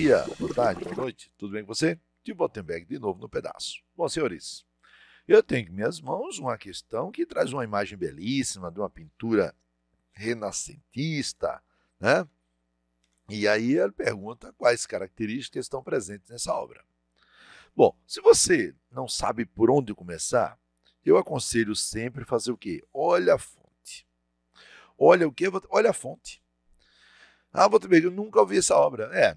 dia, boa tarde, boa noite, tudo bem com você? De Botenberg de novo no pedaço. Bom, senhores, eu tenho em minhas mãos uma questão que traz uma imagem belíssima de uma pintura renascentista, né? E aí ele pergunta quais características estão presentes nessa obra. Bom, se você não sabe por onde começar, eu aconselho sempre fazer o quê? Olha a fonte. Olha o quê? Olha a fonte. Ah, vou eu nunca ouvi essa obra. É,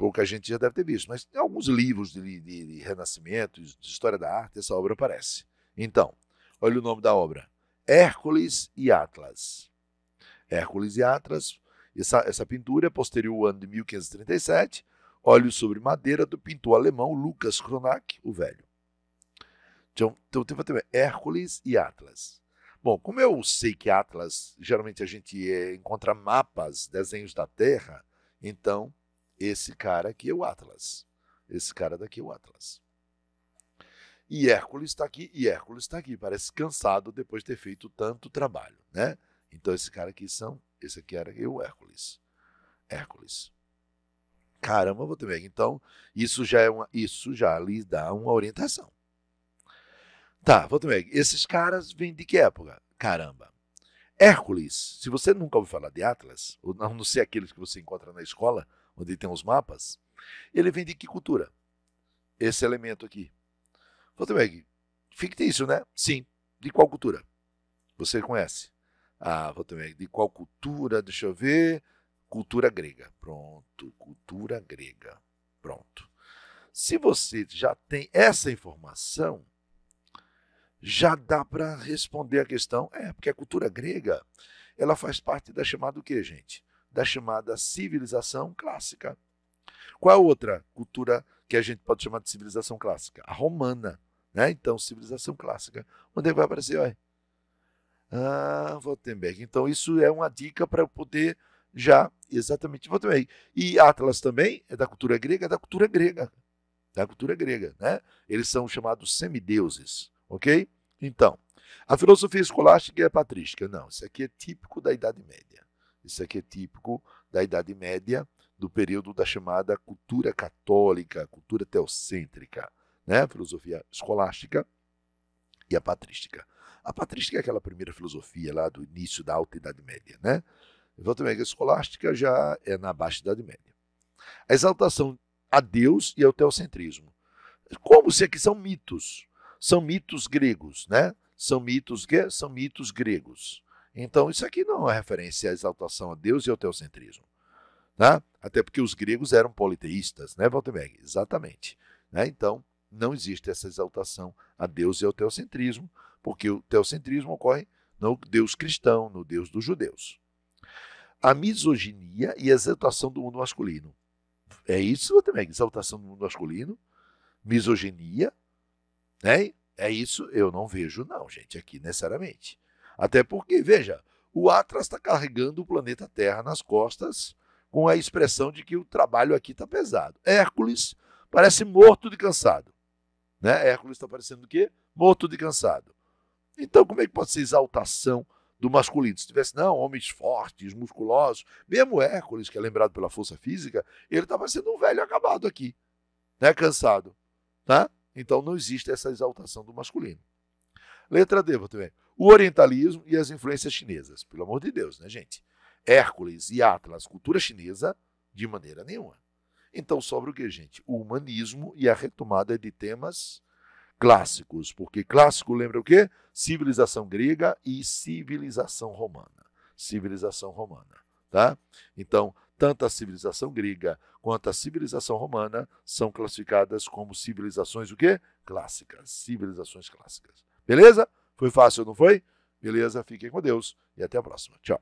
pouca gente já deve ter visto, mas em alguns livros de, de, de Renascimento, de História da Arte, essa obra aparece. Então, olha o nome da obra: Hércules e Atlas. Hércules e Atlas, essa, essa pintura é posterior ao ano de 1537, óleo sobre madeira do pintor alemão Lucas Cronach, o velho. Então, então tem também Hércules e Atlas. Bom, como eu sei que Atlas, geralmente a gente eh, encontra mapas, desenhos da Terra, então esse cara aqui é o Atlas. Esse cara daqui é o Atlas. E Hércules está aqui, e Hércules está aqui. Parece cansado depois de ter feito tanto trabalho, né? Então esse cara aqui são, esse aqui era eu, Hércules. Hércules. Caramba, vou também. Então isso já é uma, isso já lhe dá uma orientação. Tá, vou também. Esses caras vêm de que época? Caramba. Hércules, se você nunca ouviu falar de Atlas, ou não sei aqueles que você encontra na escola, onde tem os mapas, ele vem de que cultura? Esse elemento aqui. Faltenberg, fictício, né? Sim. De qual cultura? Você conhece? Ah, Faltenberg, de qual cultura? Deixa eu ver. Cultura grega. Pronto, cultura grega. Pronto. Se você já tem essa informação, já dá para responder a questão. É, porque a cultura grega, ela faz parte da chamada o quê, gente? Da chamada civilização clássica. Qual é a outra cultura que a gente pode chamar de civilização clássica? A romana, né? Então, civilização clássica. Onde é que vai aparecer, olha? Ah, Wottenberg. Então, isso é uma dica para eu poder já, exatamente, Wottenberg. E Atlas também é da cultura grega, é da cultura grega. Da cultura grega, né? Eles são chamados semideuses. Ok? Então, a filosofia escolástica e a é patrística. Não, isso aqui é típico da Idade Média. Isso aqui é típico da Idade Média, do período da chamada cultura católica, cultura teocêntrica, né? A filosofia escolástica e a patrística. A patrística é aquela primeira filosofia lá do início da Alta Idade Média, né? Exatamente, a escolástica já é na Baixa Idade Média. A exaltação a Deus e ao teocentrismo. Como se aqui são mitos, são mitos gregos, né? São mitos, são mitos gregos. Então, isso aqui não é referência à exaltação a Deus e ao teocentrismo. Tá? Até porque os gregos eram politeístas, né, Waltenberg? Exatamente. Né? Então, não existe essa exaltação a Deus e ao teocentrismo, porque o teocentrismo ocorre no Deus cristão, no Deus dos judeus. A misoginia e a exaltação do mundo masculino. É isso, Waltenberg? Exaltação do mundo masculino, misoginia né? É isso? Eu não vejo, não, gente, aqui necessariamente. Até porque, veja, o Atlas está carregando o planeta Terra nas costas com a expressão de que o trabalho aqui está pesado. Hércules parece morto de cansado. Né? Hércules está parecendo o quê? Morto de cansado. Então, como é que pode ser exaltação do masculino? Se tivesse, não, homens fortes, musculosos, mesmo Hércules, que é lembrado pela força física, ele está parecendo um velho acabado aqui, né? cansado. Tá? Então não existe essa exaltação do masculino. Letra D, também. O orientalismo e as influências chinesas. Pelo amor de Deus, né, gente? Hércules e Atlas, cultura chinesa, de maneira nenhuma. Então sobra o que, gente? O humanismo e a retomada de temas clássicos, porque clássico lembra o quê? Civilização grega e civilização romana. Civilização romana, tá? Então, tanto a civilização grega quanto a civilização romana são classificadas como civilizações o quê? Clássicas, civilizações clássicas. Beleza? Foi fácil, não foi? Beleza, fiquem com Deus e até a próxima. Tchau.